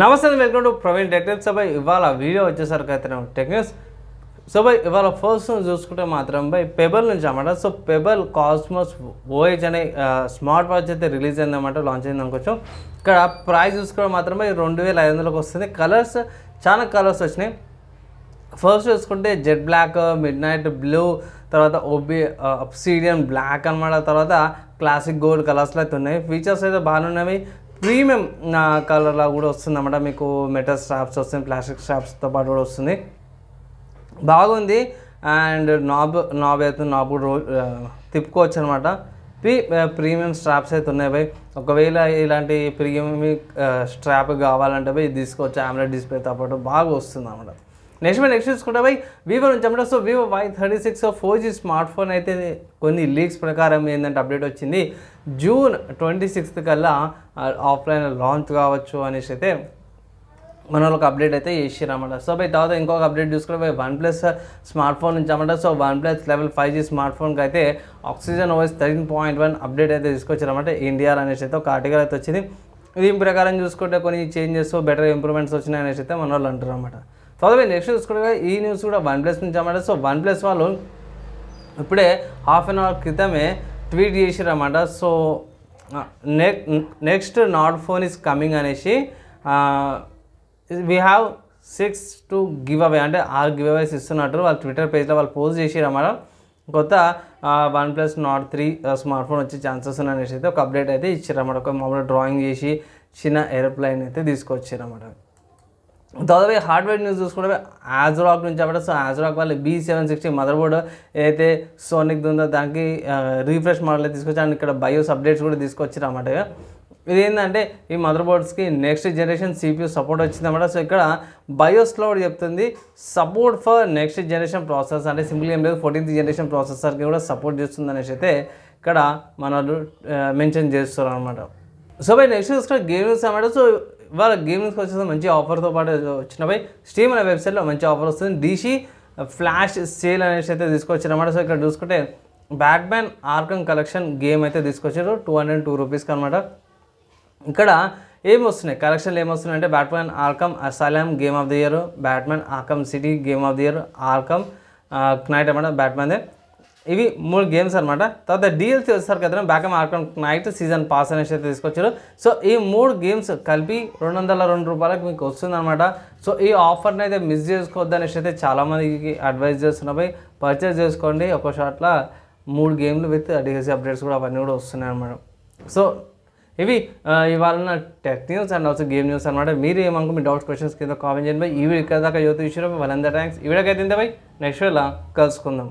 నమస్తే welcome to Praveen technic so by ఇవాళ video వచ్చేసరికి అయితే టెక్నిక్స్ సో బై ఇవాళ ఫస్ట్ చూసుకుంటే మాత్రం బై పెబల్ నుంచి అనమాట సో పెబల్ కాస్మోస్ ఓహెచ్ అనే స్మార్ట్ వాచ్ అయితే రిలీజ్ అయిందన్నమాట లాంచ్ అయింది అనుకోవచ్చు ఇక్కడ ప్రైస్ చూసుకోవడం మాత్రమే రెండు వేల ఐదు వందలకు వస్తుంది కలర్స్ చాలా కలర్స్ వచ్చినాయి ఫస్ట్ చూసుకుంటే jet black midnight blue తర్వాత ఓబి అప్సీడియన్ బ్లాక్ అనమాట తర్వాత క్లాసిక్ గోల్డ్ కలర్స్లో అయితే ఉన్నాయి ఫీచర్స్ అయితే బాగానే ఉన్నాయి ప్రీమియం నా కలర్లా కూడా వస్తుంది అన్నమాట మీకు మెటల్ స్ట్రాప్స్ వస్తుంది ప్లాస్టిక్ స్ట్రాప్స్తో పాటు కూడా వస్తుంది బాగుంది అండ్ నాబ్ నాబ్ అయితే నాబ్ కూడా తిప్పుకోవచ్చు అనమాట పి ప్రీమియం స్ట్రాప్స్ అయితే ఉన్నాయి భయ్ ఒకవేళ ఇలాంటి ప్రీమియం స్ట్రాప్ కావాలంటే భయ్ తీసుకోవచ్చు ఆమ్లెట్ డిస్ప్లేతో పాటు బాగా వస్తుంది అన్నమాట నెక్స్ట్ మనం నెక్స్ట్ తీసుకుంటే బై వివో నుంచి అంటే so Vivo Y thirty six four G smart phone అయితే కొన్ని లీక్స్ ప్రకారం ఏంటంటే అప్డేట్ వచ్చింది జూన్ ట్వంటీ సిక్స్త్ కల్లా ఆఫ్లైన్ లాంచ్ కావచ్చు అనేసి అయితే మన వాళ్ళకి అప్డేట్ అయితే చేసిరన్నమాట సో బై తర్వాత ఇంకొక అప్డేట్ చూసుకుంటే వన్ ప్లస్ స్మార్ట్ ఫోన్ నుంచి అమ్మంట so one plus level five G smart ఫోన్కి అయితే Oxygen OS thirteen point one update అయితే తీసుకొచ్చారన్నమాట ఇండియా అనేసి అయితే ఒక ఆర్టికల్ అయితే వచ్చింది దీని ప్రకారం చూసుకుంటే కొన్ని చేంజెస్ బెటర్ ఇంప్రూవ్మెంట్స్ వచ్చినాయి అనేసి అయితే మన వాళ్ళు అంటారు చదువు నెక్స్ట్ చూసుకుంటే ఈ న్యూస్ కూడా వన్ ప్లస్ నుంచి అన్నమాట సో వన్ ప్లస్ వాళ్ళు ఇప్పుడే హాఫ్ అన్ అవర్ క్రితమే ట్వీట్ చేసిరన్నమాట so next Nord phone is coming అనేసి we have six to give away అంటే ఆరు గివ్ అవేస్ ఇస్తున్నట్టు వాళ్ళు ట్విట్టర్ పేజ్లో వాళ్ళు పోస్ట్ చేసిరన్నమాట కొత్త one plus Nord three smart phone వచ్చే ఛాన్సెస్ అనేసి అయితే ఒక అప్డేట్ అయితే ఇచ్చారన్నమాట ఒక మామూలుగా డ్రాయింగ్ చేసి చిన్న ఏరోప్లైన్ అయితే తీసుకొచ్చారన్నమాట దాదాపు హార్డ్వేర్ న్యూస్ చూసుకుంటే యాజ్ నుంచి చెప్పడం సో యాజ్ వాళ్ళు B seven sixty mother board అయితే సోనిక్ దుందో దానికి రీఫ్రెష్ మోడల్ తీసుకొచ్చి అండ్ ఇక్కడ బయోస్ అప్డేట్స్ కూడా తీసుకొచ్చారు అన్నమాట ఇది ఏంటంటే ఈ మదర్ బోర్డ్స్కి నెక్స్ట్ జనరేషన్ సిపియూ సపోర్ట్ వచ్చిందన్నమాట సో ఇక్కడ బయోస్లో కూడా చెప్తుంది support for next generation processor అంటే సింపుల్ ఏం లేదు ఫోర్టీన్త్ జనరేషన్ ప్రాసెసర్కి కూడా సపోర్ట్ చేస్తుంది అనేసి అయితే ఇక్కడ మన మెన్షన్ చేస్తున్నారు అనమాట సో బై నెక్స్ట్ చూసుకుంటే గేమ్స్ అన్నమాట సో వాళ్ళ గేమింగ్స్కి వచ్చేసి మంచి ఆఫర్తో పాటు వచ్చినవి స్టీమ్ అనే వెబ్సైట్లో మంచి ఆఫర్ వస్తుంది డీసీ ఫ్లాష్ సేల్ అనేసి అయితే తీసుకొచ్చారన్నమాట సో ఇక్కడ చూసుకుంటే బ్యాట్మ్యాన్ ఆర్కమ్ కలెక్షన్ గేమ్ అయితే తీసుకొచ్చారు టూ హండ్రెడ్ టూ రూపీస్కి అనమాట ఇక్కడ ఏమొస్తున్నాయి వస్తున్నాయి కలెక్షన్లు ఏమొస్తున్నాయి అంటే Batman Arkham Asylum game of the year Batman Arkham City game of the year Arkham Knight అనమాట బ్యాట్మ్యాన్దే ఇవి మూడు గేమ్స్ అనమాట తర్వాత డిఎల్సీ వచ్చేసరికి కదా Batman Arkham Knight season pass అనేసి అయితే తీసుకొచ్చారు సో ఈ మూడు గేమ్స్ కలిపి రెండు వందల రెండు రూపాయలకు మీకు వస్తుందన్నమాట సో ఈ ఆఫర్ని అయితే మిస్ చేసుకోవద్దు అనేసి అయితే చాలామందికి అడ్వైజ్ చేస్తున్నాయి పర్చేస్ చేసుకోండి ఒక షాట్లో మూడు గేమ్లు విత్ డిఎల్సీ అప్డేట్స్ కూడా అవన్నీ కూడా వస్తున్నాయి అనమాట సో ఇవి ఇవాళ tech news and also game news అనమాట మీరు ఏమనుకో మీ డౌట్స్ క్వశ్చన్స్ కింద కామెంట్ చేయండి ఈ వీడియో దాకా యువత ఇచ్చిన వాళ్ళందరూ థ్యాంక్స్ ఈ వీడియోకి అయితే బై నెక్స్ట్ ఇలా కలుసుకుందాం